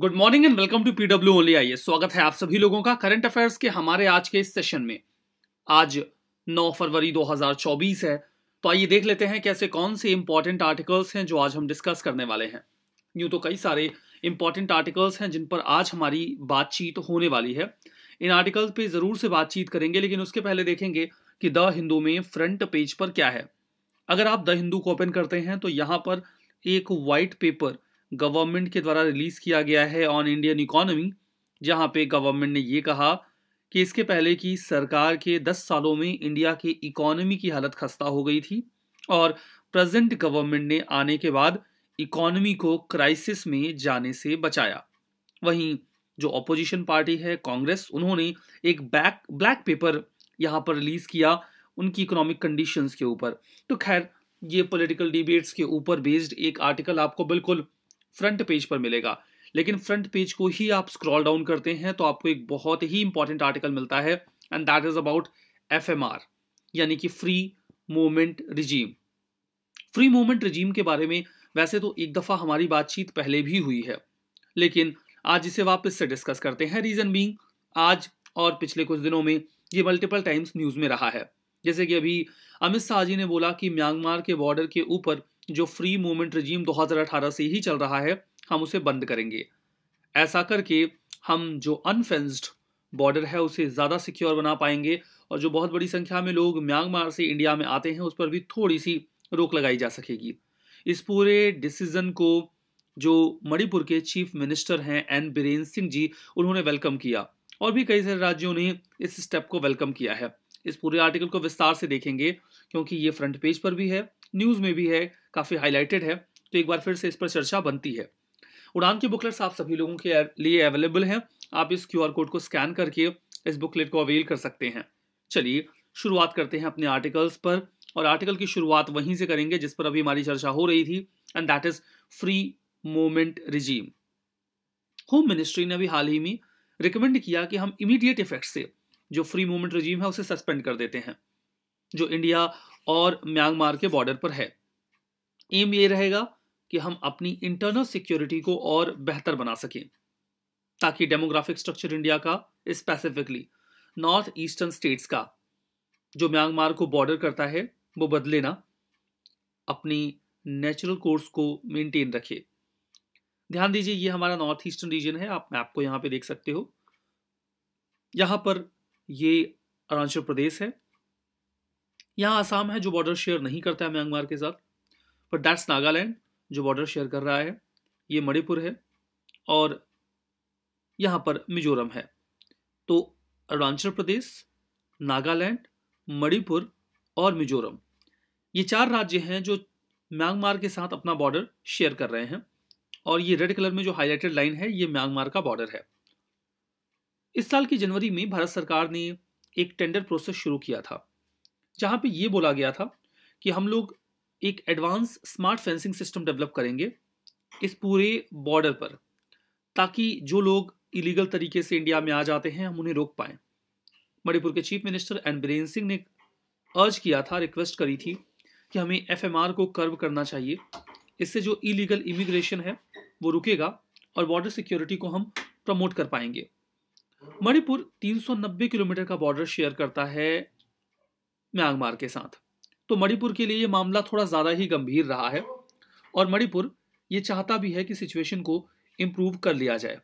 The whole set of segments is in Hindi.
Good morning and welcome to PW only आइए स्वागत है आप सभी लोगों का करंट अफेयर्स के हमारे आज के इस सेशन में आज 9 फरवरी 2024 है तो आइए देख लेते हैं कैसे कौन से इंपॉर्टेंट आर्टिकल्स हैं जो आज हम डिस्कस करने वाले हैं यूँ तो कई सारे इंपॉर्टेंट आर्टिकल्स हैं जिन पर आज हमारी बातचीत होने वाली है इन आर्टिकल्स पे ज़रूर से बातचीत करेंगे लेकिन उसके पहले देखेंगे कि द हिंदू में फ्रंट पेज पर क्या है अगर आप द हिंदू को ओपन करते हैं तो यहाँ पर एक वाइट पेपर गवर्नमेंट के द्वारा रिलीज़ किया गया है ऑन इंडियन इकोनॉमी जहां पे गवर्नमेंट ने ये कहा कि इसके पहले की सरकार के 10 सालों में इंडिया के इकोनॉमी की हालत खस्ता हो गई थी और प्रेजेंट गवर्नमेंट ने आने के बाद इकोनॉमी को क्राइसिस में जाने से बचाया वहीं जो अपोजिशन पार्टी है कांग्रेस उन्होंने एक बैक ब्लैक पेपर यहाँ पर रिलीज़ किया उनकी इकोनॉमिक कंडीशंस के ऊपर तो खैर ये पॉलिटिकल डिबेट्स के ऊपर बेस्ड एक आर्टिकल आपको बिल्कुल फ्रंट पेज पर मिलेगा लेकिन फ्रंट पेज को ही आप स्क्रॉल डाउन करते हैं तो आपको एक बहुत ही इंपॉर्टेंट आर्टिकल मिलता है and that is about F यानी कि free movement regime free movement regime के बारे में वैसे तो एक दफ़ा हमारी बातचीत पहले भी हुई है लेकिन आज इसे वापस से डिस्कस करते हैं रीज़न बींग आज और पिछले कुछ दिनों में ये मल्टीपल टाइम्स न्यूज़ में रहा है जैसे कि अभी अमित शाह जी ने बोला कि म्यांमार के बॉर्डर के ऊपर जो फ्री मूवमेंट रजीम 2018 से ही चल रहा है हम उसे बंद करेंगे ऐसा करके हम जो अनफेंस्ड बॉर्डर है उसे ज़्यादा सिक्योर बना पाएंगे और जो बहुत बड़ी संख्या में लोग म्यांमार से इंडिया में आते हैं उस पर भी थोड़ी सी रोक लगाई जा सकेगी इस पूरे डिसीज़न को जो मणिपुर के चीफ मिनिस्टर हैं एन बीरेन सिंह जी उन्होंने वेलकम किया और भी कई सारे राज्यों ने इस स्टेप को वेलकम किया है इस पूरे आर्टिकल को विस्तार से देखेंगे क्योंकि ये फ्रंट पेज पर भी है न्यूज़ में भी है काफ़ी हाईलाइटेड है तो एक बार फिर से इस पर चर्चा बनती है उड़ान की बुकलेट्स आप सभी लोगों के लिए अवेलेबल हैं आप इस क्यू कोड को स्कैन करके इस बुकलेट को अवेल कर सकते हैं चलिए शुरुआत करते हैं अपने आर्टिकल्स पर और आर्टिकल की शुरुआत वहीं से करेंगे जिस पर अभी हमारी चर्चा हो रही थी and that is free movement regime home ministry ने अभी हाल ही में रिकमेंड किया कि हम इमीडिएट इफेक्ट से जो फ्री मूवमेंट रिजीम है उसे सस्पेंड कर देते हैं जो इंडिया और म्यांमार के बॉर्डर पर है एम ये रहेगा कि हम अपनी इंटरनल सिक्योरिटी को और बेहतर बना सकें ताकि डेमोग्राफिक स्ट्रक्चर इंडिया का स्पेसिफिकली नॉर्थ ईस्टर्न स्टेट्स का जो म्यांमार को बॉर्डर करता है वो बदले ना अपनी नेचुरल कोर्स को मेंटेन रखे ध्यान दीजिए ये हमारा नॉर्थ ईस्टर्न रीजन है आप मैप को यहाँ पे देख सकते हो यहाँ पर ये अरुणाचल प्रदेश है यहाँ आसाम है जो बॉर्डर शेयर नहीं करता है म्यांमार के साथ पर दैट्स नागालैंड जो बॉर्डर शेयर कर रहा है ये मणिपुर है और यहाँ पर मिजोरम है तो अरुणाचल प्रदेश नागालैंड मणिपुर और मिजोरम ये चार राज्य हैं जो म्यांमार के साथ अपना बॉर्डर शेयर कर रहे हैं और ये रेड कलर में जो हाईलाइटेड लाइन है ये म्यांमार का बॉर्डर है इस साल की जनवरी में भारत सरकार ने एक टेंडर प्रोसेस शुरू किया था जहाँ पे ये बोला गया था कि हम लोग एक advance smart fencing system develop करेंगे इस पूरे बॉर्डर पर ताकि जो लोग इलीगल तरीके से इंडिया में आ जाते हैं हम उन्हें रोक पाएं मणिपुर के chief minister N Biren Singh ने अर्ज किया था रिक्वेस्ट करी थी कि हमें एफ को कर्व करना चाहिए इससे जो इलीगल इमिग्रेशन है वो रुकेगा और बॉर्डर सिक्योरिटी को हम प्रमोट कर पाएंगे मणिपुर 390 किलोमीटर का बॉर्डर शेयर करता है म्यांमार के साथ तो मणिपुर के लिए ये मामला थोड़ा ज़्यादा ही गंभीर रहा है और मणिपुर ये चाहता भी है कि सिचुएशन को इम्प्रूव कर लिया जाए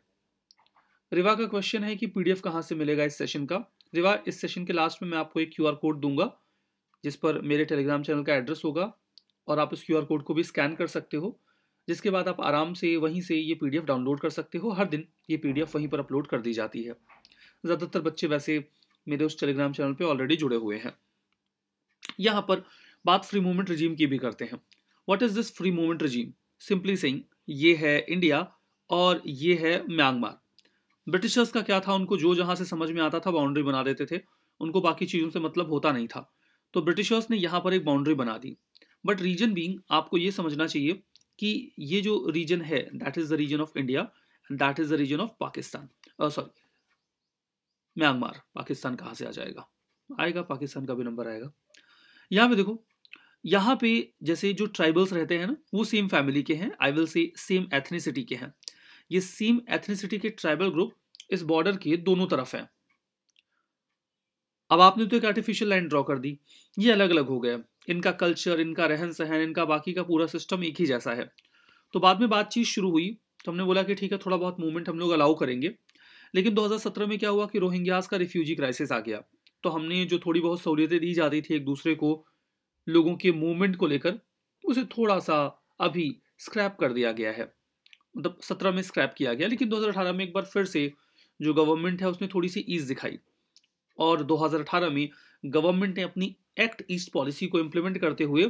रिवा का क्वेश्चन है कि पीडीएफ कहाँ से मिलेगा इस सेशन का रिवा इस सेशन के लास्ट में मैं आपको एक क्यूआर कोड दूंगा जिस पर मेरे टेलीग्राम चैनल का एड्रेस होगा और आप उस क्यूआर कोड को भी स्कैन कर सकते हो जिसके बाद आप आराम से वहीं से ये पीडीएफ डाउनलोड कर सकते हो हर दिन ये पीडीएफ वहीं पर अपलोड कर दी जाती है ज़्यादातर बच्चे वैसे मेरे उस टेलीग्राम चैनल पर ऑलरेडी जुड़े हुए हैं यहाँ पर बात फ्री मूवमेंट रजीम की भी करते हैं what is this free movement regime simply सिंह ये है इंडिया और ये है म्यांमार ब्रिटिशर्स का क्या था उनको जो जहाँ से समझ में आता था बाउंड्री बना देते थे उनको बाकी चीज़ों से मतलब होता नहीं था तो ब्रिटिशर्स ने यहाँ पर एक बाउंड्री बना दी बट रीजन बींग आपको ये समझना चाहिए कि ये जो रीजन है that is the region of India and that is the region of Pakistan sorry Myanmar Pakistan कहाँ से आ जाएगा आएगा पाकिस्तान का भी नंबर आएगा यहाँ पे देखो यहाँ पे जैसे जो ट्राइबल्स रहते हैं ना वो सेम फैमिली के हैं I will say same ethnicity के हैं ये सेम एथनिसिटी के ट्राइबल ग्रुप इस बॉर्डर के दोनों तरफ हैं अब आपने तो एक आर्टिफिशियल लाइन ड्रॉ कर दी ये अलग अलग हो गए इनका कल्चर इनका रहन सहन इनका बाकी का पूरा सिस्टम एक ही जैसा है तो बाद में बातचीत शुरू हुई तो हमने बोला कि ठीक है थोड़ा बहुत मूवमेंट हम लोग अलाउ करेंगे लेकिन 2017 में क्या हुआ कि रोहिंग्यास का रिफ्यूजी क्राइसिस आ गया तो हमने जो थोड़ी बहुत सहूलियतें दी जाती थी एक दूसरे को लोगों के मूवमेंट को लेकर उसे थोड़ा सा अभी स्क्रैप कर दिया गया है मतलब सत्रह में स्क्रैप किया गया लेकिन 2018 में एक बार फिर से जो गवर्नमेंट है उसने थोड़ी सी ईज दिखाई और 2018 में गवर्नमेंट ने अपनी एक्ट ईस्ट पॉलिसी को इम्प्लीमेंट करते हुए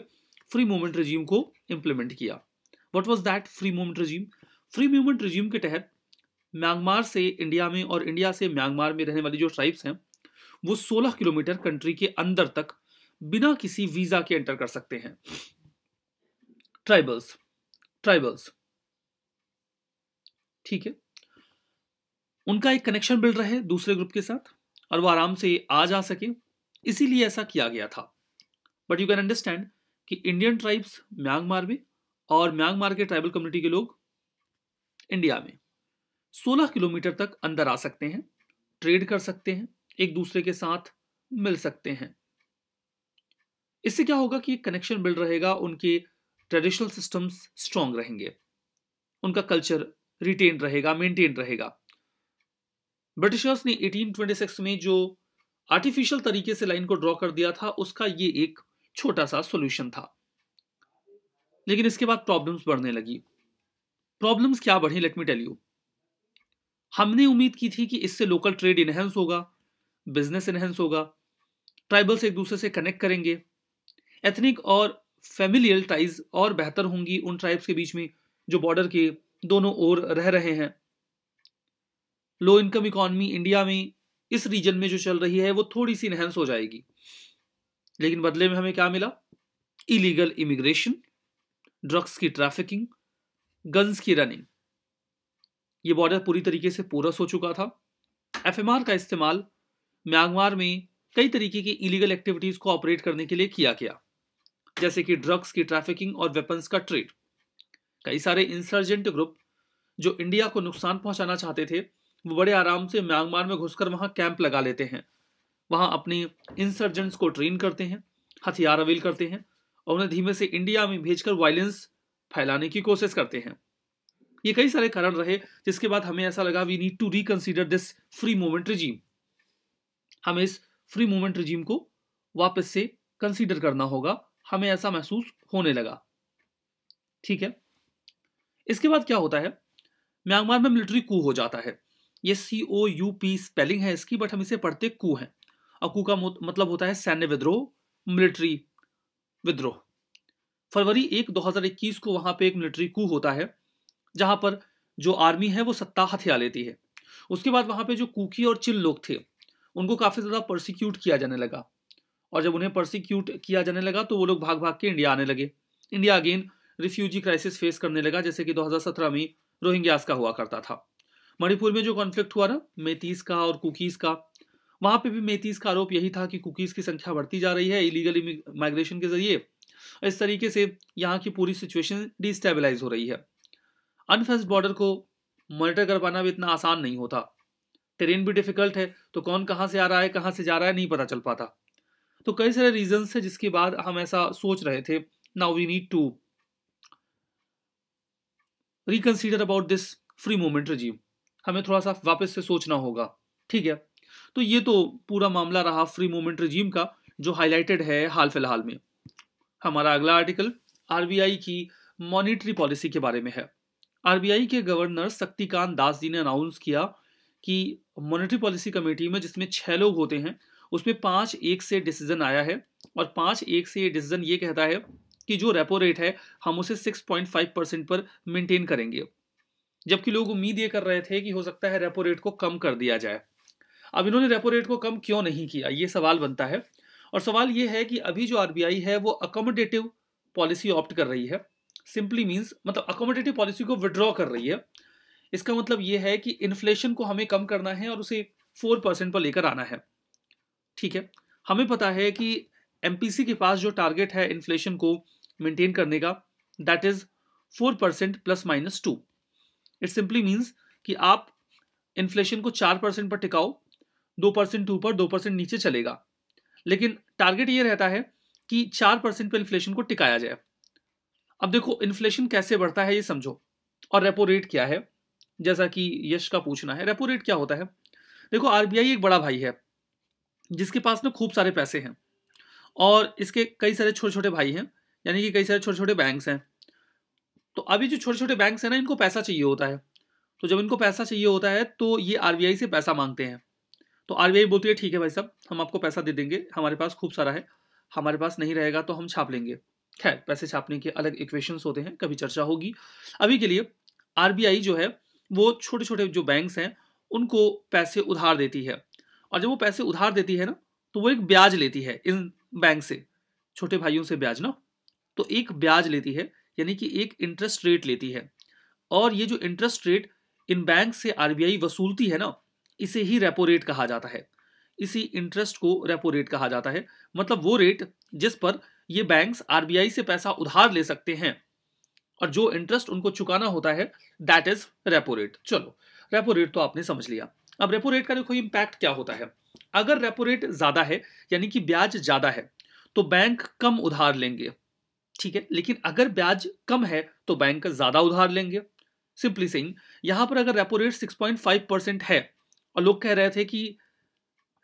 फ्री मूवमेंट रजीम को इम्प्लीमेंट किया what was that free movement regime free movement regime के तहत म्यांमार से इंडिया में और इंडिया से म्यांमार में रहने वाली जो ट्राइब्स हैं वो 16 किलोमीटर कंट्री के अंदर तक बिना किसी वीजा के एंटर कर सकते हैं ट्राइबल्स ट्राइबल्स ठीक है उनका एक कनेक्शन बिल्ड रहे दूसरे ग्रुप के साथ और वो आराम से आ जा सके इसीलिए ऐसा किया गया था बट यू कैन अंडरस्टैंड कि इंडियन ट्राइब्स म्यांमार में और म्यांमार के ट्राइबल कम्युनिटी के लोग इंडिया में 16 किलोमीटर तक अंदर आ सकते हैं ट्रेड कर सकते हैं एक दूसरे के साथ मिल सकते हैं इससे क्या होगा कि कनेक्शन बिल्ड रहेगा उनके ट्रेडिशनल सिस्टम्स स्ट्रांग रहेंगे उनका कल्चर रिटेन रहेगा मेंटेन रहेगा ब्रिटिशर्स ने 1826 में जो आर्टिफिशियल तरीके से लाइन को ड्रॉ कर दिया था उसका ये एक छोटा सा सॉल्यूशन था लेकिन इसके बाद प्रॉब्लम्स बढ़ने लगी प्रॉब्लम्स क्या बढ़ी लेट मी टेल यू हमने उम्मीद की थी कि इससे लोकल ट्रेड इनहेंस होगा बिजनेस इनहेंस होगा ट्राइबल्स एक दूसरे से कनेक्ट करेंगे एथनिक और फैमिलियल टाइज और बेहतर होंगी उन ट्राइब्स के बीच में जो बॉर्डर के दोनों ओर रह रहे हैं लो इनकम इकॉनमी इंडिया में इस रीजन में जो चल रही है वो थोड़ी सी इनहेंस हो जाएगी लेकिन बदले में हमें क्या मिला इलीगल इमिग्रेशन ड्रग्स की ट्रैफिकिंग गन्स की रनिंग ये बॉर्डर पूरी तरीके से पूरा हो चुका था एफएमआर का इस्तेमाल म्यांमार में कई तरीके की इलीगल एक्टिविटीज को ऑपरेट करने के लिए किया गया जैसे कि ड्रग्स की ट्रैफिकिंग और वेपन्स का ट्रेड कई सारे इंसर्जेंट ग्रुप जो इंडिया को नुकसान पहुंचाना चाहते थे वो बड़े आराम से म्यांमार में घुसकर वहां कैंप लगा लेते हैं वहां अपने इंसर्जेंट्स को ट्रेन करते हैं हथियार अवेल करते हैं और उन्हें धीमे से इंडिया में भेजकर वायलेंस फैलाने की कोशिश करते हैं ये कई सारे कारण रहे जिसके बाद हमें ऐसा लगा we need to reconsider this free movement regime हमें इस फ्री मूवमेंट रिजीम को वापस से कंसीडर करना होगा हमें ऐसा महसूस होने लगा ठीक है इसके बाद क्या होता है म्यांमार में मिलिट्री कू हो जाता है ये C O U P spelling है इसकी बट हम इसे पढ़ते कू हैं और कू का मतलब होता है सैन्य विद्रोह मिलिट्री विद्रोह फरवरी एक 2021 को वहां पे एक मिलिट्री कू होता है जहां पर जो आर्मी है वो सत्ता हथिया लेती है उसके बाद वहां पे जो कुकी और चिल लोग थे उनको काफ़ी ज़्यादा प्रोसिक्यूट किया जाने लगा और जब उन्हें प्रोसिक्यूट किया जाने लगा तो वो लोग भाग भाग के इंडिया आने लगे India again refugee crisis face करने लगा जैसे कि 2017 में रोहिंग्यास का हुआ करता था मणिपुर में जो कॉन्फ्लिक्ट हुआ ना मेतीस का और कुकीज़ का वहाँ पे भी मेतीस का आरोप यही था कि कुकीज़ की संख्या बढ़ती जा रही है इलीगल माइग्रेशन के जरिए इस तरीके से यहाँ की पूरी सिचुएशन डिस्टेबलाइज हो रही है अनफेस्ड बॉर्डर को मॉनिटर कर पाना भी इतना आसान नहीं होता ट्रेन भी डिफिकल्ट है तो कौन कहाँ से आ रहा है कहाँ से जा रहा है नहीं पता चल पाता तो कई सारे रीजन है जिसके बाद हम ऐसा सोच रहे थे now we need to reconsider about this free movement regime हमें थोड़ा सा वापस से सोचना होगा ठीक है तो ये तो पूरा मामला रहा फ्री मोमेंट रजीम का जो हाईलाइटेड है हाल फिलहाल में हमारा अगला आर्टिकल आरबीआई की मॉनिटरी पॉलिसी के बारे में है आरबीआई के गवर्नर शक्तिकांत दास जी ने अनाउंस किया कि मॉनेटरी पॉलिसी कमेटी में जिसमें छः लोग होते हैं उसमें पाँच एक से डिसीजन आया है और पाँच एक से ये डिसीजन ये कहता है कि जो रेपो रेट है हम उसे सिक्स पॉइंट फाइव परसेंट पर मेंटेन करेंगे जबकि लोग उम्मीद ये कर रहे थे कि हो सकता है रेपो रेट को कम कर दिया जाए अब इन्होंने रेपो रेट को कम क्यों नहीं किया ये सवाल बनता है और सवाल ये है कि अभी जो आरबीआई है वो अकोमोडेटिव पॉलिसी ऑप्ट कर रही है सिंपली मीन्स मतलब अकोमोडेटिव पॉलिसी को विड्रॉ कर रही है इसका मतलब ये है कि इन्फ्लेशन को हमें कम करना है और उसे फोर परसेंट पर लेकर आना है ठीक है हमें पता है कि एम के पास जो टारगेट है इन्फ्लेशन को मेंटेन करने का that is four percent plus minus two it simply means कि आप इन्फ्लेशन को चार परसेंट पर टिकाओ दो परसेंट टू पर दो परसेंट नीचे चलेगा लेकिन टारगेट ये रहता है कि चार परसेंट पर इन्फ्लेशन को टिकाया जाए अब देखो इन्फ्लेशन कैसे बढ़ता है ये समझो और रेपो रेट क्या है जैसा कि यश का पूछना है रेपो रेट क्या होता है देखो आरबीआई एक बड़ा भाई है जिसके पास ना खूब सारे पैसे हैं और इसके कई सारे छोटे छोटे भाई हैं यानी कि कई सारे छोटे छोटे बैंक्स हैं तो अभी जो छोटे छोटे बैंक्स हैं ना इनको पैसा चाहिए होता है तो जब इनको पैसा चाहिए होता है तो ये आरबीआई से पैसा मांगते हैं तो आर बोलती है ठीक है भाई साहब हम आपको पैसा दे देंगे हमारे पास खूब सारा है हमारे पास नहीं रहेगा तो हम छाप लेंगे खैर पैसे छापने के अलग इक्वेशंस होते हैं कभी चर्चा होगी अभी के लिए आर जो है वो छोटे छोटे जो बैंक्स हैं उनको पैसे उधार देती है और जब वो पैसे उधार देती है ना तो वो एक ब्याज लेती है इन बैंक से छोटे भाइयों से ब्याज ना तो एक ब्याज लेती है यानी कि एक इंटरेस्ट रेट लेती है और ये जो इंटरेस्ट रेट इन बैंक से आरबीआई वसूलती है ना इसे ही रेपो रेट कहा जाता है इसी इंटरेस्ट को रेपो रेट कहा जाता है मतलब वो रेट जिस पर ये बैंक्स आरबीआई से पैसा उधार ले सकते हैं और जो इंटरेस्ट उनको चुकाना होता है दैट इज रेपो रेट चलो रेपो रेट तो आपने समझ लिया अब रेपो रेट का देखो इम्पैक्ट क्या होता है अगर रेपो रेट ज़्यादा है यानी कि ब्याज ज़्यादा है तो बैंक कम उधार लेंगे ठीक है लेकिन अगर ब्याज कम है तो बैंक ज़्यादा उधार लेंगे सिंपली सिंह यहां पर अगर रेपो रेट 6.5 परसेंट है और लोग कह रहे थे कि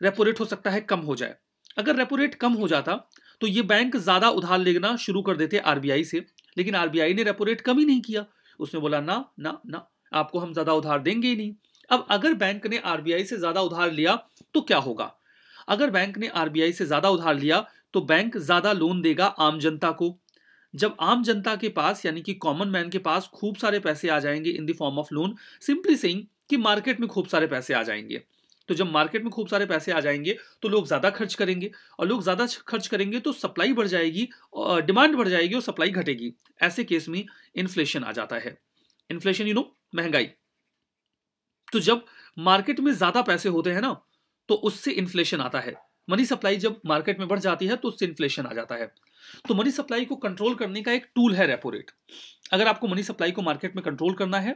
रेपो रेट हो सकता है कम हो जाए अगर रेपो रेट कम हो जाता तो ये बैंक ज़्यादा उधार लेना शुरू कर देते आरबीआई से लेकिन आरबीआई ने रेपो रेट कम ही नहीं किया उसने बोला ना ना ना आपको हम ज्यादा उधार देंगे ही नहीं अब अगर बैंक ने आरबीआई से ज्यादा उधार लिया तो क्या होगा अगर बैंक ने आरबीआई से ज्यादा उधार लिया तो बैंक ज्यादा लोन देगा आम जनता को जब आम जनता के पास यानी कि कॉमन मैन के पास खूब सारे पैसे आ जाएंगे in the form of loan simply saying कि मार्केट में खूब सारे पैसे आ जाएंगे तो जब मार्केट में खूब सारे पैसे आ जाएंगे तो लोग ज़्यादा खर्च करेंगे और लोग ज़्यादा खर्च करेंगे तो सप्लाई बढ़ जाएगी डिमांड बढ़ जाएगी और सप्लाई घटेगी ऐसे केस में इन्फ्लेशन आ जाता है इन्फ्लेशन यू नो महंगाई तो जब मार्केट में ज़्यादा पैसे होते हैं ना तो उससे इन्फ्लेशन आता है मनी सप्लाई जब मार्केट में बढ़ जाती है तो उससे इन्फ्लेशन आ जाता है तो मनी सप्लाई को कंट्रोल करने का एक टूल है रेपो रेट अगर आपको मनी सप्लाई को मार्केट में कंट्रोल करना है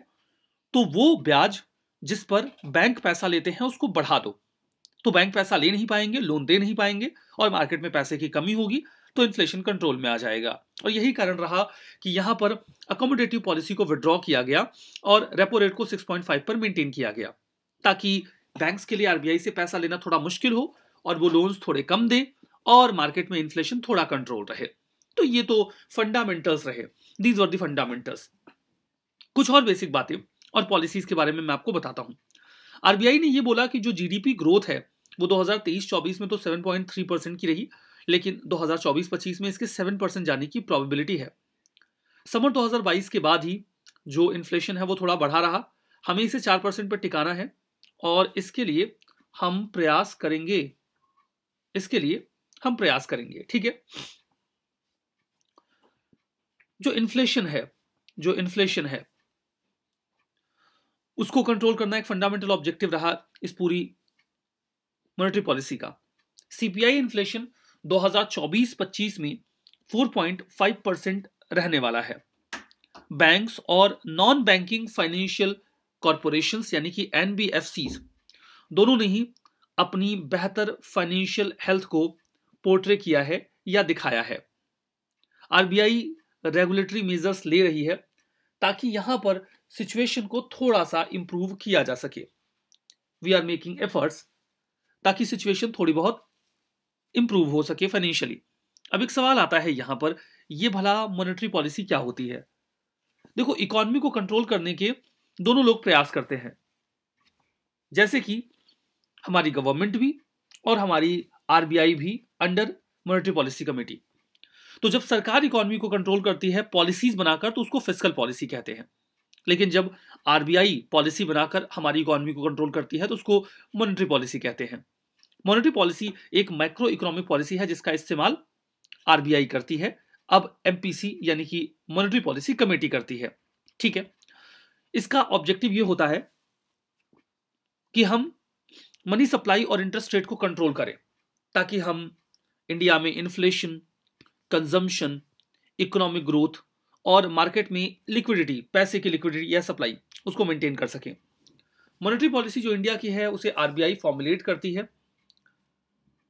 तो वो ब्याज जिस पर बैंक पैसा लेते हैं उसको बढ़ा दो तो बैंक पैसा ले नहीं पाएंगे लोन दे नहीं पाएंगे और मार्केट में पैसे की कमी होगी तो इन्फ्लेशन कंट्रोल में आ जाएगा और यही कारण रहा कि यहां पर अकोमोडेटिव पॉलिसी को विड्रॉ किया गया और रेपो रेट को 6.5 पर मेंटेन किया गया ताकि बैंक्स के लिए आरबीआई से पैसा लेना थोड़ा मुश्किल हो और वो लोन्स थोड़े कम दें और मार्केट में इन्फ्लेशन थोड़ा कंट्रोल रहे तो ये तो फंडामेंटल्स रहे दीज आर दी फंडामेंटल्स कुछ और बेसिक बातें और पॉलिसीज के बारे में मैं आपको बताता हूँ आरबीआई ने यह बोला कि जो जीडीपी ग्रोथ है वो 2023-24 में तो 7.3 परसेंट की रही लेकिन 2024-25 में इसके 7 परसेंट जाने की प्रॉबिलिटी है समर 2022 के बाद ही जो इन्फ्लेशन है वो थोड़ा बढ़ा रहा हमें इसे 4 परसेंट पर टिकाना है और इसके लिए हम प्रयास करेंगे इसके लिए हम प्रयास करेंगे ठीक है जो इन्फ्लेशन है जो इन्फ्लेशन है उसको कंट्रोल करना एक फंडामेंटल ऑब्जेक्टिव रहा इस पूरी मॉनेटरी पॉलिसी का सीपीआई इन्फ्लेशन 2024-25 में 4.5 परसेंट रहने वाला है बैंक्स और नॉन बैंकिंग फाइनेंशियल कॉरपोरेशन यानी कि एन दोनों ने ही अपनी बेहतर फाइनेंशियल हेल्थ को पोर्ट्रे किया है या दिखाया है आरबीआई रेगुलेटरी मेजर्स ले रही है ताकि यहां पर सिचुएशन को थोड़ा सा इम्प्रूव किया जा सके वी आर मेकिंग एफर्ट्स ताकि सिचुएशन थोड़ी बहुत इम्प्रूव हो सके फाइनेंशियली अब एक सवाल आता है यहाँ पर ये भला मॉनेटरी पॉलिसी क्या होती है देखो इकोनॉमी को कंट्रोल करने के दोनों लोग प्रयास करते हैं जैसे कि हमारी गवर्नमेंट भी और हमारी आरबीआई भी अंडर मॉनेटरी पॉलिसी कमेटी तो जब सरकार इकोनॉमी को कंट्रोल करती है पॉलिसीज बनाकर तो उसको फिजिकल पॉलिसी कहते हैं लेकिन जब आरबीआई पॉलिसी बनाकर हमारी इकोनॉमी को कंट्रोल करती है तो उसको मॉनेटरी पॉलिसी कहते हैं मॉनेटरी पॉलिसी एक माइक्रो इकोनॉमिक पॉलिसी है जिसका इस्तेमाल आरबीआई करती है अब एम यानी कि मॉनेटरी पॉलिसी कमेटी करती है ठीक है इसका ऑब्जेक्टिव ये होता है कि हम मनी सप्लाई और इंटरेस्ट रेट को कंट्रोल करें ताकि हम इंडिया में इन्फ्लेशन कंजम्पशन इकोनॉमिक ग्रोथ और मार्केट में लिक्विडिटी पैसे की लिक्विडिटी या सप्लाई उसको मेंटेन कर सकें मॉनेटरी पॉलिसी जो इंडिया की है उसे आरबीआई फॉर्मुलेट करती है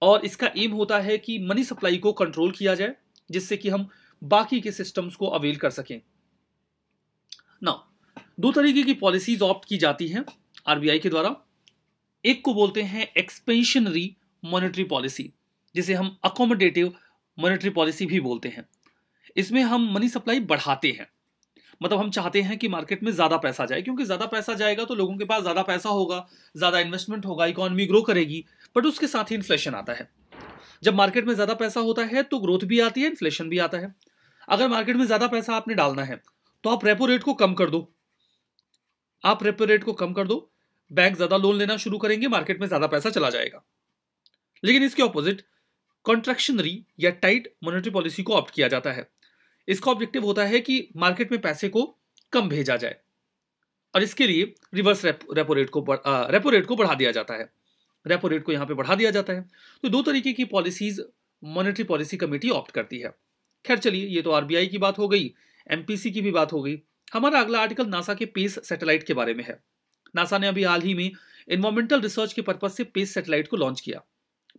और इसका एम होता है कि मनी सप्लाई को कंट्रोल किया जाए जिससे कि हम बाकी के सिस्टम्स को अवेल कर सकें ना दो तरीके की पॉलिसीज ऑप्ट की जाती हैं आरबीआई के द्वारा एक को बोलते हैं एक्सपेंशनरी मॉनेटरी पॉलिसी जिसे हम अकोमोडेटिव मॉनेटरी पॉलिसी भी बोलते हैं इसमें हम मनी सप्लाई बढ़ाते हैं मतलब हम चाहते हैं कि मार्केट में ज़्यादा पैसा जाए क्योंकि ज़्यादा पैसा जाएगा तो लोगों के पास ज़्यादा पैसा होगा ज़्यादा इन्वेस्टमेंट होगा इकोनॉमी ग्रो करेगी बट उसके साथ ही इन्फ्लेशन आता है जब मार्केट में ज़्यादा पैसा होता है तो ग्रोथ भी आती है इन्फ्लेशन भी आता है अगर मार्केट में ज़्यादा पैसा आपने डालना है तो आप रेपो रेट को कम कर दो आप रेपो रेट को कम कर दो बैंक ज़्यादा लोन लेना शुरू करेंगे मार्केट में ज़्यादा पैसा चला जाएगा लेकिन इसके ऑपोजिट कॉन्ट्रेक्शनरी या टाइट मॉनेटरी पॉलिसी को ऑप्ट किया जाता है इसका ऑब्जेक्टिव होता है कि मार्केट में पैसे को कम भेजा जाए और इसके लिए रिवर्स रेपो रेट को रेपो रेट को बढ़ा दिया जाता है रेपो रेट को यहाँ पे बढ़ा दिया जाता है तो दो तरीके की policies monetary policy committee opt करती है खैर चलिए ये तो आरबीआई की बात हो गई एमपीसी की भी बात हो गई हमारा अगला आर्टिकल नासा के पेस सैटेलाइट के बारे में है नासा ने अभी हाल ही में इन्वायरमेंटल रिसर्च के पर्पज से पेस सैटेलाइट को लॉन्च किया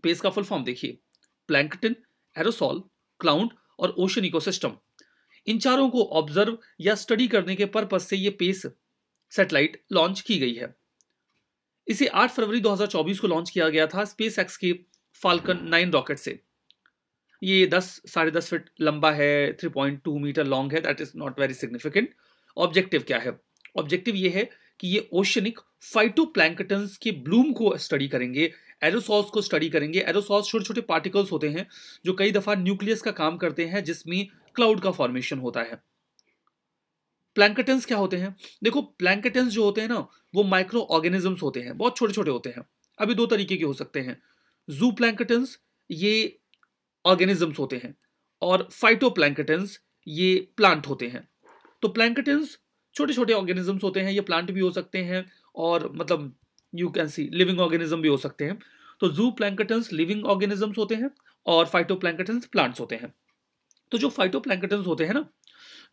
पेस का फुल फॉर्म देखिए प्लैंकटन एरोसॉल क्लाउड और ओशन इकोसिस्टम इन चारों को ऑब्जर्व या स्टडी करने के पर्पज से ये पेस सैटेलाइट लॉन्च की गई है इसे 8 फरवरी 2024 को लॉन्च किया गया था स्पेस एक्स के फाल्कन नाइन रॉकेट से ये दस साढ़े दस फिट लंबा है 3.2 मीटर लॉन्ग है that is not very significant objective क्या है ऑब्जेक्टिव ये है कि ये ओशनिक फाइटो के ब्लूम को स्टडी करेंगे एरोसॉल्स को स्टडी करेंगे एरोसॉल्स छोटे छोटे पार्टिकल्स होते हैं जो कई दफ़ा न्यूक्लियस का काम करते हैं जिसमें क्लाउड का फॉर्मेशन होता है प्लैंकटन्स क्या होते हैं देखो प्लैंकटन्स जो होते हैं ना वो माइक्रो ऑर्गेनिजम्स होते हैं बहुत छोटे छोटे होते हैं अभी दो तरीके के हो सकते हैं जू प्लैंकटन्स ये ऑर्गेनिजम्स होते हैं और फाइटो प्लैंकटन्स ये प्लांट होते हैं तो प्लैंकटन्स छोटे छोटे ऑर्गेनिजम्स होते हैं ये प्लांट भी हो सकते हैं और मतलब you can see living organism भी हो सकते हैं तो जू प्लैंकटन्स लिविंग ऑर्गेनिजम्स होते हैं और फाइटो प्लैंकटन्स प्लांट्स होते हैं तो जो फाइटो प्लैंकटन्स होते हैं ना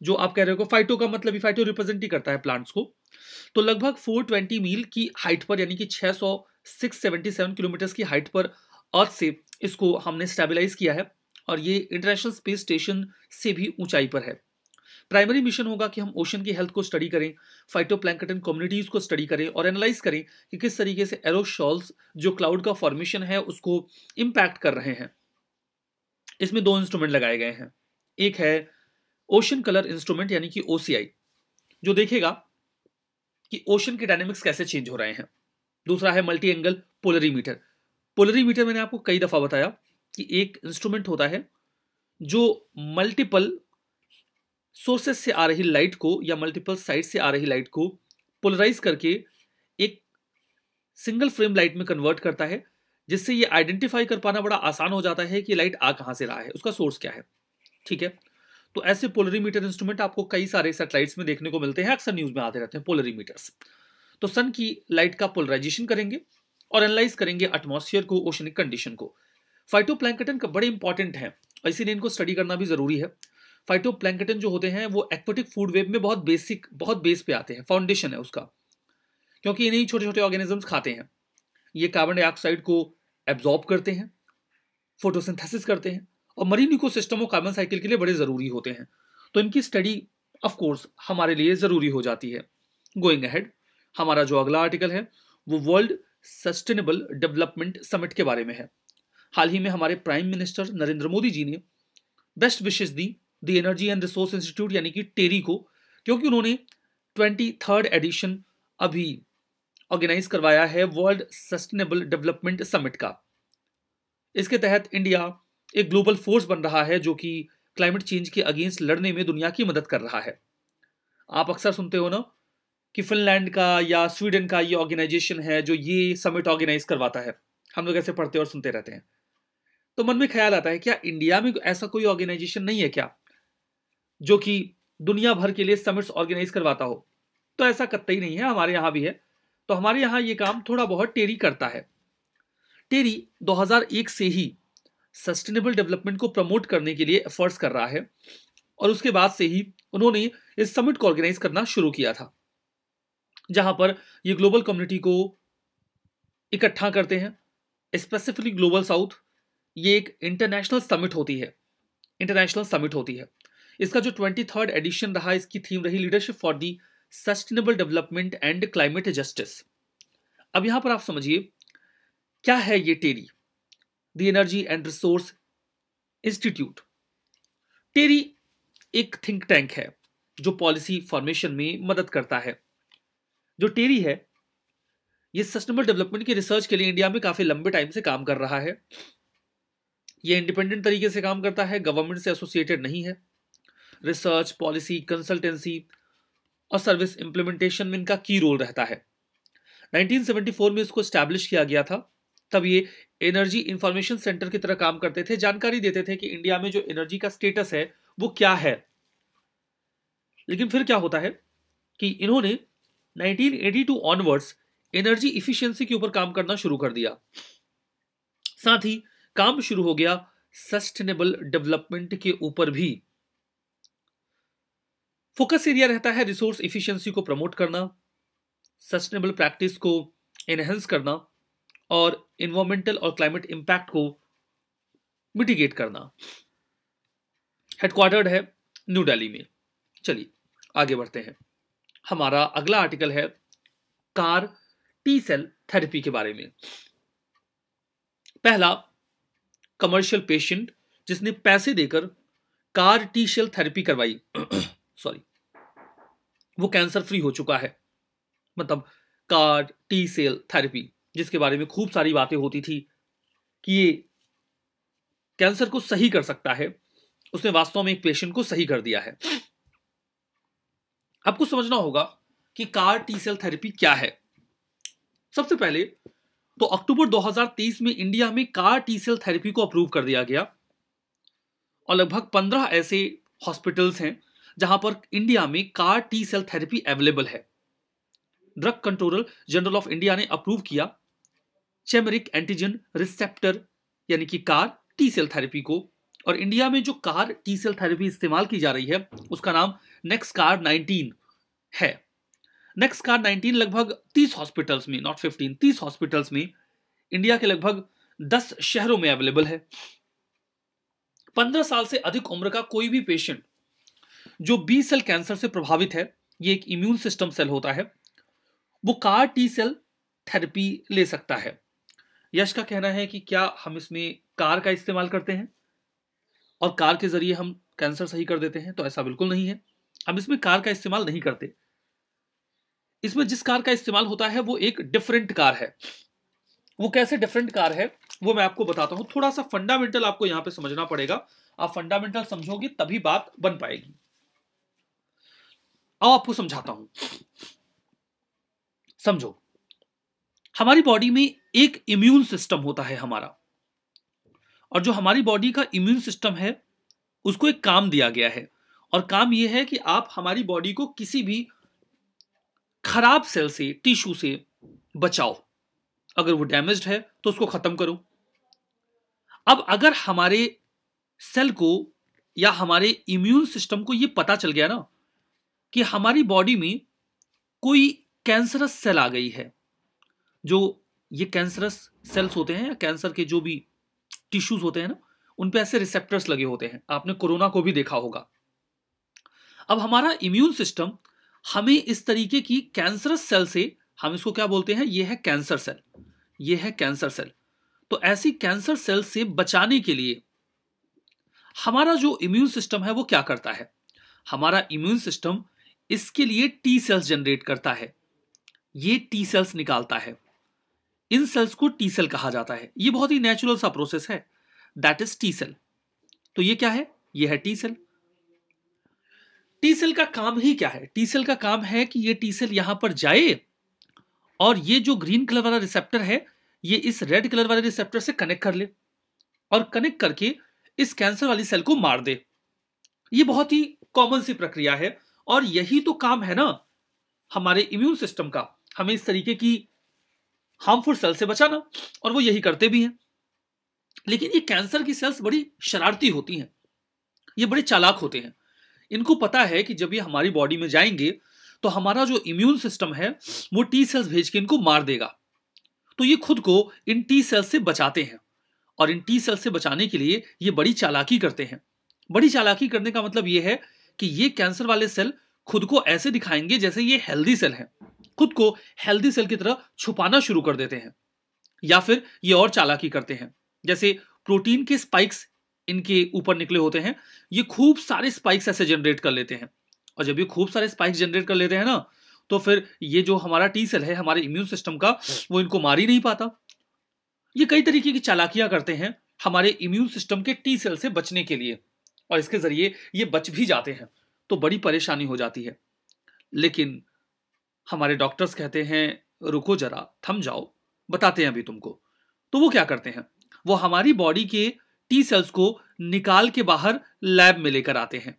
जो आप कह रहे हो फाइटो का मतलब ही फाइटो रिप्रेजेंट ही करता है प्लांट्स को तो लगभग 420 मील की हाइट पर यानी कि 600 677 किलोमीटर्स की हाइट पर अर्थ से इसको हमने स्टेबलाइज किया है और ये इंटरनेशनल स्पेस स्टेशन से भी ऊंचाई पर है प्राइमरी मिशन होगा कि हम ओशन की हेल्थ को स्टडी करें फाइटोप्लैंकटन कम्युनिटीज़ को स्टडी करें और एनालाइज करें कि किस तरीके से एरोशॉल्स जो क्लाउड का फॉर्मेशन है उसको इम्पैक्ट कर रहे हैं इसमें दो इंस्ट्रूमेंट लगाए गए हैं एक है ओशन कलर इंस्ट्रूमेंट यानी कि ओ जो देखेगा कि ओशन के डायनेमिक्स कैसे चेंज हो रहे हैं दूसरा है मल्टी एंगल पोलरीमीटर पोलरीमीटर मैंने आपको कई दफ़ा बताया कि एक इंस्ट्रूमेंट होता है जो मल्टीपल सोर्सेस से आ रही लाइट को या मल्टीपल साइड से आ रही लाइट को पोलराइज करके एक सिंगल फ्रेम लाइट में कन्वर्ट करता है जिससे ये आइडेंटिफाई कर पाना बड़ा आसान हो जाता है कि लाइट आ कहाँ से रहा है उसका सोर्स क्या है ठीक है तो ऐसे पोलरीमीटर इंस्ट्रूमेंट आपको कई सारे सेटेलाइट्स में देखने को मिलते हैं अक्सर न्यूज़ में आते रहते हैं पोलरीमीटर्स तो सन की लाइट का पोलराइजेशन करेंगे और एनालाइज करेंगे एटमोसफियर को ओशनिक कंडीशन को फाइटो का बड़े इंपॉर्टेंट है और इसीलिए इनको स्टडी करना भी ज़रूरी है फाइटोप्लैंकटन जो होते हैं वो एक्वेटिक फूड वेब में बहुत बेसिक बहुत बेस पे आते हैं फाउंडेशन है उसका क्योंकि इन्हीं छोटे छोटे ऑर्गेनिजम्स खाते हैं ये कार्बन डाइऑक्साइड को एब्जॉर्ब करते हैं फोटोसिंथेसिस करते हैं और मरीन इकोसिस्टम और कार्बन साइकिल के लिए बड़े ज़रूरी होते हैं तो इनकी स्टडी ऑफकोर्स हमारे लिए ज़रूरी हो जाती है गोइंग अहेड हमारा जो अगला आर्टिकल है वो वर्ल्ड सस्टेनेबल डेवलपमेंट समिट के बारे में है हाल ही में हमारे प्राइम मिनिस्टर नरेंद्र मोदी जी ने बेस्ट विशेष दी the energy and resource institute यानी कि टेरी को क्योंकि उन्होंने ट्वेंटी थर्ड एडिशन अभी ऑर्गेनाइज करवाया है वर्ल्ड सस्टेनेबल डेवलपमेंट समिट का इसके तहत इंडिया एक ग्लोबल फोर्स बन रहा है जो कि क्लाइमेट चेंज के अगेंस्ट लड़ने में दुनिया की मदद कर रहा है आप अक्सर सुनते हो ना कि फिनलैंड का या स्वीडन का ये ऑर्गेनाइजेशन है जो ये समिट ऑर्गेनाइज करवाता है हम लोग ऐसे पढ़ते और सुनते रहते हैं तो मन में ख्याल आता है क्या इंडिया में ऐसा कोई ऑर्गेनाइजेशन नहीं है क्या जो कि दुनिया भर के लिए समिट्स ऑर्गेनाइज करवाता हो तो ऐसा कतई नहीं है हमारे यहाँ भी है तो हमारे यहाँ ये काम थोड़ा बहुत टेरी करता है टेरी 2001 से ही सस्टेनेबल डेवलपमेंट को प्रमोट करने के लिए एफर्ट्स कर रहा है और उसके बाद से ही उन्होंने इस समिट को ऑर्गेनाइज करना शुरू किया था जहां पर ये ग्लोबल कम्युनिटी को इकट्ठा करते हैं स्पेसिफिकली ग्लोबल साउथ ये एक इंटरनेशनल समिट होती है इंटरनेशनल समिट होती है इसका जो ट्वेंटी थर्ड एडिशन रहा इसकी थीम रही leadership for the sustainable development and climate justice अब यहां पर आप समझिए क्या है ये TERI the energy and resource institute TERI एक थिंक टैंक है जो पॉलिसी फॉर्मेशन में मदद करता है जो टेरी है ये सस्टेनेबल डेवलपमेंट की रिसर्च के लिए इंडिया में काफ़ी लंबे टाइम से काम कर रहा है ये इंडिपेंडेंट तरीके से काम करता है गवर्नमेंट से एसोसिएटेड नहीं है रिसर्च पॉलिसी कंसल्टेंसी और सर्विस इम्प्लीमेंटेशन में इनका की रोल रहता है 1974 में इसको स्टैब्लिश किया गया था तब ये एनर्जी इंफॉर्मेशन सेंटर की तरह काम करते थे जानकारी देते थे कि इंडिया में जो एनर्जी का स्टेटस है वो क्या है लेकिन फिर क्या होता है कि इन्होंने 1982 ऑनवर्ड्स एनर्जी इफिशियंसी के ऊपर काम करना शुरू कर दिया साथ ही काम शुरू हो गया सस्टेनेबल डेवलपमेंट के ऊपर भी फोकस एरिया रहता है रिसोर्स इफिशियंसी को प्रमोट करना सस्टेनेबल प्रैक्टिस को एनहेंस करना और इन्वामेंटल और क्लाइमेट इम्पैक्ट को मिटिगेट करना हेडक्वार्टर्ड है न्यू दिल्ली में चलिए आगे बढ़ते हैं हमारा अगला आर्टिकल है कार टी सेल थेरेपी के बारे में पहला कमर्शियल पेशेंट जिसने पैसे देकर कार टी सेल थेरेपी करवाई सॉरी वो कैंसर फ्री हो चुका है मतलब कार्ड टी सेल थेरेपी जिसके बारे में खूब सारी बातें होती थी कि ये कैंसर को सही कर सकता है उसने वास्तव में एक पेशेंट को सही कर दिया है आपको समझना होगा कि कार टी सेल थेरेपी क्या है सबसे पहले तो अक्टूबर 2023 में इंडिया में कार टी सेल थेरेपी को अप्रूव कर दिया गया और लगभग 15 ऐसे हॉस्पिटल्स हैं जहां पर इंडिया में CAR T cell therapy available है drug controller general of India ने अप्रूव किया चेमरिक एंटीजन रिसेप्टर यानी कि कार टी सेल थेरेपी को और इंडिया में जो कार टी सेल थेरेपी इस्तेमाल की जा रही है उसका नाम नेक्स्ट कार नाइनटीन है नेक्स्ट कार नाइनटीन लगभग तीस हॉस्पिटल्स में नॉट फिफ्टीन तीस हॉस्पिटल्स में इंडिया के लगभग दस शहरों में अवेलेबल है पंद्रह साल से अधिक उम्र का कोई भी पेशेंट जो बी सेल कैंसर से प्रभावित है ये एक इम्यून सिस्टम सेल होता है वो कार टी सेल थेरेपी ले सकता है यश का कहना है कि क्या हम इसमें कार का इस्तेमाल करते हैं और कार के जरिए हम कैंसर सही कर देते हैं तो ऐसा बिल्कुल नहीं है हम इसमें कार का इस्तेमाल नहीं करते इसमें जिस कार का इस्तेमाल होता है वो एक डिफरेंट कार है वो कैसे डिफरेंट कार है वो मैं आपको बताता हूँ थोड़ा सा फंडामेंटल आपको यहां पे समझना पड़ेगा आप फंडामेंटल समझोगे तभी बात बन पाएगी अब आपको समझाता हूं समझो हमारी बॉडी में एक इम्यून सिस्टम होता है हमारा और जो हमारी बॉडी का इम्यून सिस्टम है उसको एक काम दिया गया है और काम यह है कि आप हमारी बॉडी को किसी भी खराब सेल से टिश्यू से बचाओ अगर वो डैमेज्ड है तो उसको खत्म करो अब अगर हमारे सेल को या हमारे इम्यून सिस्टम को ये पता चल गया ना कि हमारी बॉडी में कोई कैंसरस सेल आ गई है जो ये कैंसरस सेल्स होते हैं या कैंसर के जो भी टिश्यूज होते हैं ना उन पे ऐसे रिसेप्टर्स लगे होते हैं आपने कोरोना को भी देखा होगा अब हमारा इम्यून सिस्टम हमें इस तरीके की कैंसरस सेल से हम इसको क्या बोलते हैं ये है कैंसर सेल ये है कैंसर सेल तो ऐसी कैंसर सेल से बचाने के लिए हमारा जो इम्यून सिस्टम है वो क्या करता है हमारा इम्यून सिस्टम इसके लिए टी सेल्स जनरेट करता है ये टी सेल्स निकालता है इन सेल्स को टी सेल कहा जाता है ये बहुत ही नेचुरल सा प्रोसेस है दैट इज टी सेल तो ये क्या है ये है टी सेल टी सेल का काम ही क्या है टी सेल का काम है कि ये टी सेल यहां पर जाए और ये जो ग्रीन कलर वाला रिसेप्टर है ये इस रेड कलर वाले रिसेप्टर से कनेक्ट कर ले और कनेक्ट करके इस कैंसर वाली सेल को मार दे ये बहुत ही कॉमन सी प्रक्रिया है और यही तो काम है ना हमारे इम्यून सिस्टम का हमें इस तरीके की हार्मफुल सेल से बचाना और वो यही करते भी हैं लेकिन ये कैंसर की सेल्स बड़ी शरारती होती हैं ये बड़े चालाक होते हैं इनको पता है कि जब ये हमारी बॉडी में जाएंगे तो हमारा जो इम्यून सिस्टम है वो टी सेल्स भेज के इनको मार देगा तो ये खुद को इन टी सेल्स से बचाते हैं और इन टी सेल्स से बचाने के लिए ये बड़ी चालाकी करते हैं बड़ी चालाकी करने का मतलब ये है कि ये कैंसर वाले सेल खुद को ऐसे दिखाएंगे जैसे ये हेल्दी सेल है खुद को हेल्दी सेल की तरह छुपाना शुरू कर देते हैं या फिर ये और चालाकी करते हैं जैसे प्रोटीन के स्पाइक्स इनके ऊपर निकले होते हैं ये खूब सारे स्पाइक्स ऐसे जनरेट कर लेते हैं और जब ये खूब सारे स्पाइक्स जनरेट कर लेते हैं ना तो फिर ये जो हमारा टी सेल है हमारे इम्यून सिस्टम का वो इनको मार ही नहीं पाता ये कई तरीके की चालाकियां करते हैं हमारे इम्यून सिस्टम के टी सेल से बचने के लिए और इसके ज़रिए ये बच भी जाते हैं तो बड़ी परेशानी हो जाती है लेकिन हमारे डॉक्टर्स कहते हैं रुको जरा थम जाओ बताते हैं अभी तुमको तो वो क्या करते हैं वो हमारी बॉडी के टी सेल्स को निकाल के बाहर लैब में लेकर आते हैं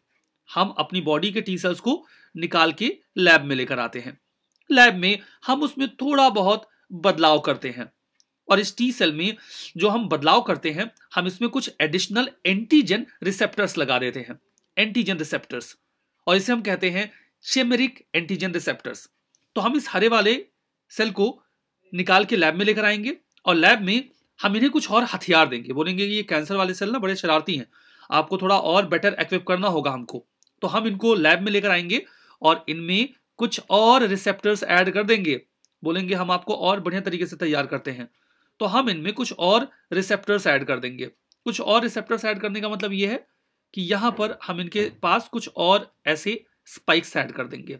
हम अपनी बॉडी के टी सेल्स को निकाल के लैब में लेकर आते हैं लैब में हम उसमें थोड़ा बहुत बदलाव करते हैं और इस टी सेल में जो हम बदलाव करते हैं हम इसमें कुछ एडिशनल एंटीजन रिसेप्टर्स लगा देते हैं एंटीजन रिसेप्टर्स और इसे हम कहते हैं चेमेरिक एंटीजन रिसेप्टर्स तो हम इस हरे वाले सेल को निकाल के लैब में लेकर आएंगे और लैब में हम इन्हें कुछ और हथियार देंगे बोलेंगे ये कैंसर वाले सेल ना बड़े शरारती हैं आपको थोड़ा और बेटर एक्विप करना होगा हमको तो हम इनको लैब में लेकर आएंगे और इनमें कुछ और रिसेप्टर्स ऐड कर देंगे बोलेंगे हम आपको और बढ़िया तरीके से तैयार करते हैं तो हम इनमें कुछ और रिसेप्टर्स ऐड कर देंगे कुछ और रिसेप्टर्स ऐड करने का मतलब ये है कि यहाँ पर हम इनके पास कुछ और ऐसे स्पाइक्स ऐड कर देंगे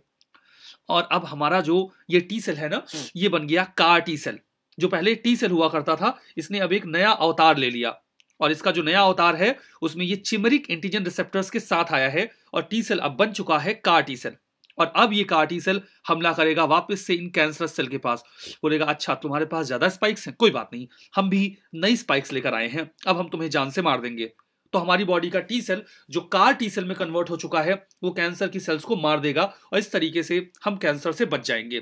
और अब हमारा जो ये टी सेल है ना हम्म। ये बन गया कार टी सेल जो पहले टी सेल हुआ करता था इसने अब एक नया अवतार ले लिया और इसका जो नया अवतार है उसमें ये चिमरिक एंटीजन रिसेप्टर्स के साथ आया है और टी सेल अब बन चुका है कार टी सेल और अब ये कार्टी सेल हमला करेगा वापस से इन कैंसरस सेल के पास बोलेगा अच्छा तुम्हारे पास ज़्यादा स्पाइक्स हैं कोई बात नहीं हम भी नई स्पाइक्स लेकर आए हैं अब हम तुम्हें जान से मार देंगे तो हमारी बॉडी का टी सेल जो कार टी सेल में कन्वर्ट हो चुका है वो कैंसर की सेल्स को मार देगा और इस तरीके से हम कैंसर से बच जाएंगे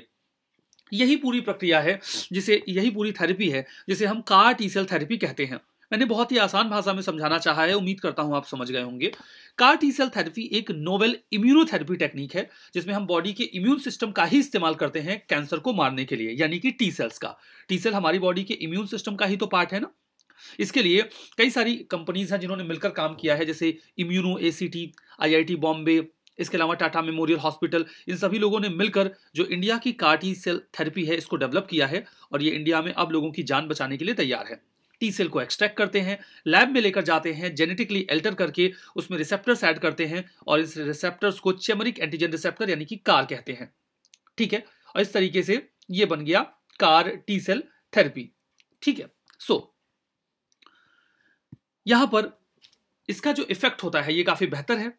यही पूरी प्रक्रिया है जिसे यही पूरी थेरेपी है जिसे हम कार टी सेल थेरेपी कहते हैं मैंने बहुत ही आसान भाषा में समझाना चाहा है उम्मीद करता हूं आप समझ गए होंगे कार टी सेल थेरेपी एक नोवेल इम्यूनोथेरेपी टेक्निक है जिसमें हम बॉडी के इम्यून सिस्टम का ही इस्तेमाल करते हैं कैंसर को मारने के लिए यानी कि टी सेल्स का टी सेल हमारी बॉडी के इम्यून सिस्टम का ही तो पार्ट है ना इसके लिए कई सारी कंपनीज हैं जिन्होंने मिलकर काम किया है जैसे ImmunoACT IIT Bombay इसके अलावा टाटा मेमोरियल हॉस्पिटल इन सभी लोगों ने मिलकर जो इंडिया की कार्टी सेल थेरेपी है इसको डेवलप किया है और ये इंडिया में अब लोगों की जान बचाने के लिए तैयार है टी सेल को एक्सट्रैक्ट करते हैं लैब में लेकर जाते हैं जेनेटिकली एल्टर करके उसमें रिसेप्टर्स ऐड करते हैं और इस रिसेप्टर्स को चेमरिक एंटीजन रिसेप्टर यानी कि कार कहते हैं ठीक है और इस तरीके से ये बन गया कार टी सेल थेरेपी ठीक है सो so, यहां पर इसका जो इफेक्ट होता है ये काफी बेहतर है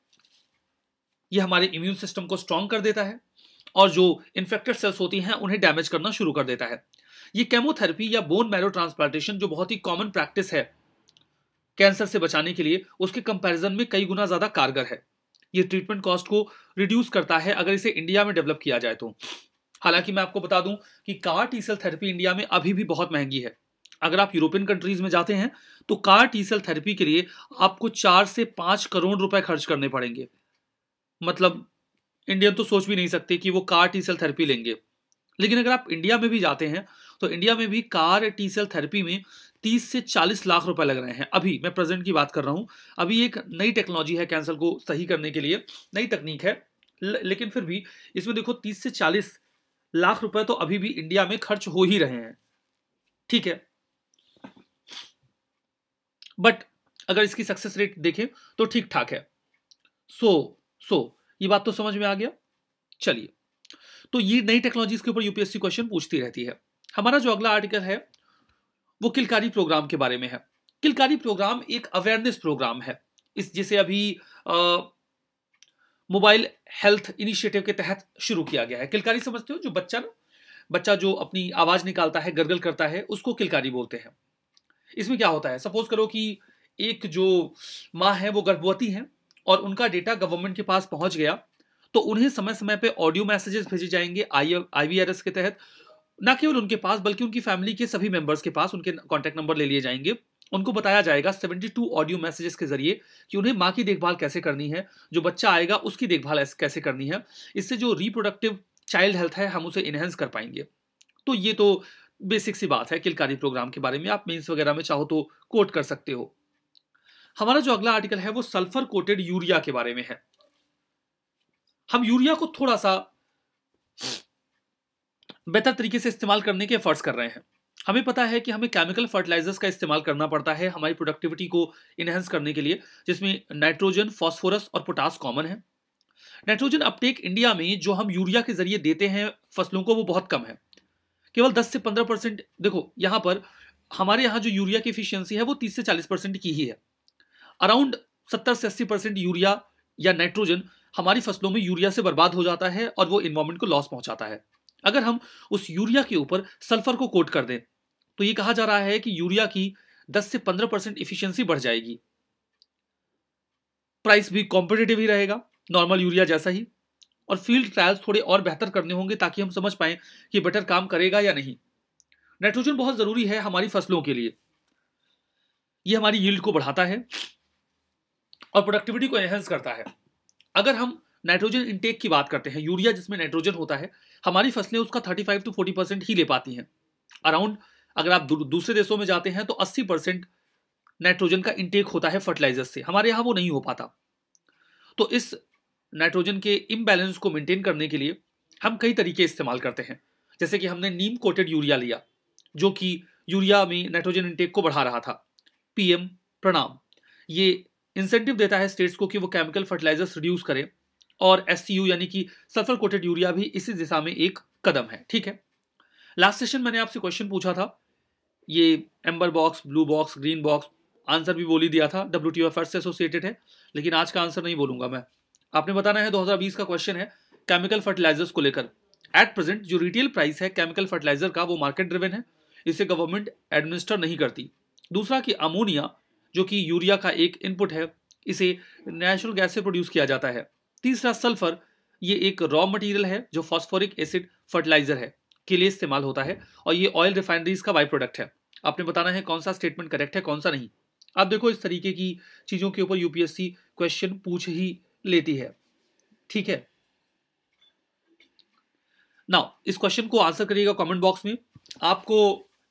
ये हमारे इम्यून सिस्टम को स्ट्रांग कर देता है और जो इन्फेक्टेड सेल्स होती हैं उन्हें डैमेज करना शुरू कर देता है ये केमोथेरेपी या बोन मैरो ट्रांसप्लांटेशन जो बहुत ही कॉमन प्रैक्टिस है कैंसर से बचाने के लिए उसके कंपैरिजन में कई गुना ज़्यादा कारगर है ये ट्रीटमेंट कॉस्ट को रिड्यूस करता है अगर इसे इंडिया में डेवलप किया जाए तो हालांकि मैं आपको बता दूं कि CAR T cell therapy India में अभी भी बहुत महंगी है अगर आप यूरोपियन कंट्रीज में जाते हैं तो कार टी सेल थेरेपी के लिए आपको चार से पांच करोड़ रुपए खर्च करने पड़ेंगे मतलब इंडियन तो सोच भी नहीं सकते कि वो कार टी सेल थेरेपी लेंगे लेकिन अगर आप इंडिया में भी जाते हैं तो इंडिया में भी कार टी सेल थेरेपी में 30 से 40 लाख रुपए लग रहे हैं अभी मैं प्रेजेंट की बात कर रहा हूँ अभी एक नई टेक्नोलॉजी है कैंसर को सही करने के लिए नई तकनीक है लेकिन फिर भी इसमें देखो 30 से 40 लाख रुपए तो अभी भी इंडिया में खर्च हो ही रहे हैं ठीक है बट अगर इसकी सक्सेस रेट देखें तो ठीक ठाक है सो so, सो so, ये बात तो समझ में आ गया चलिए तो ये नई टेक्नोलॉजीज के ऊपर यूपीएससी क्वेश्चन पूछती रहती है हमारा जो अगला आर्टिकल है वो किलकारी प्रोग्राम के बारे में है किलकारी प्रोग्राम एक अवेयरनेस प्रोग्राम है इस जिसे अभी मोबाइल हेल्थ इनिशिएटिव के तहत शुरू किया गया है किलकारी समझते हो जो बच्चा ना बच्चा जो अपनी आवाज निकालता है गरगल करता है उसको किलकारी बोलते हैं इसमें क्या होता है सपोज करो कि एक जो माँ है वो गर्भवती है और उनका डेटा गवर्नमेंट के पास पहुंच गया तो उन्हें समय समय पे ऑडियो मैसेजेस भेजे जाएंगे आई आई के तहत ना केवल उनके पास बल्कि उनकी फैमिली के सभी मेंबर्स के पास उनके कॉन्टैक्ट नंबर ले लिए जाएंगे उनको बताया जाएगा 72 ऑडियो मैसेजेस के जरिए कि उन्हें माँ की देखभाल कैसे करनी है जो बच्चा आएगा उसकी देखभाल कैसे करनी है इससे जो रिप्रोडक्टिव चाइल्ड हेल्थ है हम उसे इन्हेंस कर पाएंगे तो ये तो बेसिक सी बात है किलकारी प्रोग्राम के बारे में आप मीन्स वगैरह में चाहो तो कोट कर सकते हो हमारा जो अगला आर्टिकल है वो सल्फर कोटेड यूरिया के बारे में है हम यूरिया को थोड़ा सा बेहतर तरीके से इस्तेमाल करने के एफर्ट्स कर रहे हैं हमें पता है कि हमें केमिकल फर्टिलाइजर्स का इस्तेमाल करना पड़ता है हमारी प्रोडक्टिविटी को इन्हेंस करने के लिए जिसमें नाइट्रोजन फॉस्फोरस और पोटास कॉमन है नाइट्रोजन अपटेक इंडिया में जो हम यूरिया के जरिए देते हैं फसलों को वो बहुत कम है केवल 10 से 15 परसेंट देखो यहाँ पर हमारे यहाँ जो यूरिया की एफिशियंसी है वो 30 से 40 परसेंट की ही है अराउंड 70 से 80 परसेंट यूरिया या नाइट्रोजन हमारी फसलों में यूरिया से बर्बाद हो जाता है और वो इन्वायरमेंट को लॉस पहुंचाता है अगर हम उस यूरिया के ऊपर सल्फर को कोट कर दें तो ये कहा जा रहा है कि यूरिया की 10 से 15 परसेंट इफिशियंसी बढ़ जाएगी प्राइस भी कॉम्पिटेटिव ही रहेगा नॉर्मल यूरिया जैसा ही और फील्ड ट्रायल्स थोड़े और बेहतर करने होंगे ताकि हम समझ पाएं कि बेटर काम करेगा या नहीं नाइट्रोजन बहुत ज़रूरी है हमारी फसलों के लिए यह हमारी यील्ड को बढ़ाता है और प्रोडक्टिविटी को एनहेंस करता है अगर हम नाइट्रोजन इंटेक की बात करते हैं यूरिया जिसमें नाइट्रोजन होता है हमारी फसलें उसका 35 टू फोर्टी परसेंट ही ले पाती हैं अराउंड अगर आप दूसरे देशों में जाते हैं तो 80 परसेंट नाइट्रोजन का इंटेक होता है फर्टिलाइजर से हमारे यहाँ वो नहीं हो पाता तो इस नाइट्रोजन के इम्बैलेंस को मेंटेन करने के लिए हम कई तरीके इस्तेमाल करते हैं जैसे कि हमने नीम कोटेड यूरिया लिया जो कि यूरिया में नाइट्रोजन इंटेक को बढ़ा रहा था पीएम प्रणाम ये इंसेंटिव देता है स्टेट्स को कि वो केमिकल फर्टिलाइजर्स रिड्यूस करें और एस यानी कि सल्फर कोटेड यूरिया भी इसी दिशा में एक कदम है ठीक है लास्ट सेशन मैंने आपसे क्वेश्चन पूछा था ये amber box blue box green box answer भी बोली दिया था डब्ल्यू टी से एसोसिएटेड है लेकिन आज का आंसर नहीं बोलूंगा मैं आपने बताना है 2020 का क्वेश्चन है केमिकल फर्टिलाइजर्स को लेकर एट प्रेजेंट जो रिटेल प्राइस है केमिकल फर्टिलाइजर का वो मार्केट ड्रिवेन है इसे गवर्नमेंट एडमिनिस्टर नहीं करती दूसरा कि अमोनिया जो कि यूरिया का एक इनपुट है इसे नेचुरल गैस से प्रोड्यूस किया जाता है तीसरा सल्फर ये एक रॉ मटेरियल है जो फॉस्फोरिक एसिड फर्टिलाइजर है के लिए इस्तेमाल होता है और ये ऑयल रिफाइनरीज का बाई प्रोडक्ट है आपने बताना है कौन सा स्टेटमेंट करेक्ट है कौन सा नहीं आप देखो इस तरीके की चीज़ों के ऊपर यूपीएससी क्वेश्चन पूछ ही लेती है ठीक है नाउ इस क्वेश्चन को आंसर करिएगा कमेंट बॉक्स में आपको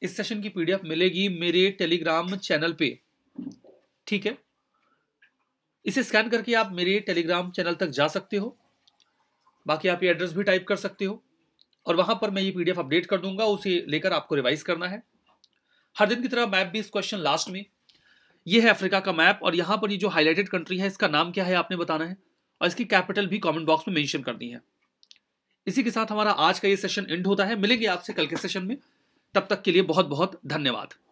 इस सेशन की पीडीएफ मिलेगी मेरे टेलीग्राम चैनल पे ठीक है इसे स्कैन करके आप मेरे टेलीग्राम चैनल तक जा सकते हो बाकी आप ये एड्रेस भी टाइप कर सकते हो और वहाँ पर मैं ये पीडीएफ अपडेट कर दूंगा उसे लेकर आपको रिवाइज करना है हर दिन की तरह मैप भी इस क्वेश्चन लास्ट में ये है अफ्रीका का मैप और यहाँ पर ये जो हाईलाइटेड कंट्री है इसका नाम क्या है आपने बताना है और इसकी कैपिटल भी कमेंट बॉक्स में मेंशन करनी है इसी के साथ हमारा आज का ये सेशन एंड होता है मिलेंगे आपसे कल के सेशन में तब तक के लिए बहुत बहुत धन्यवाद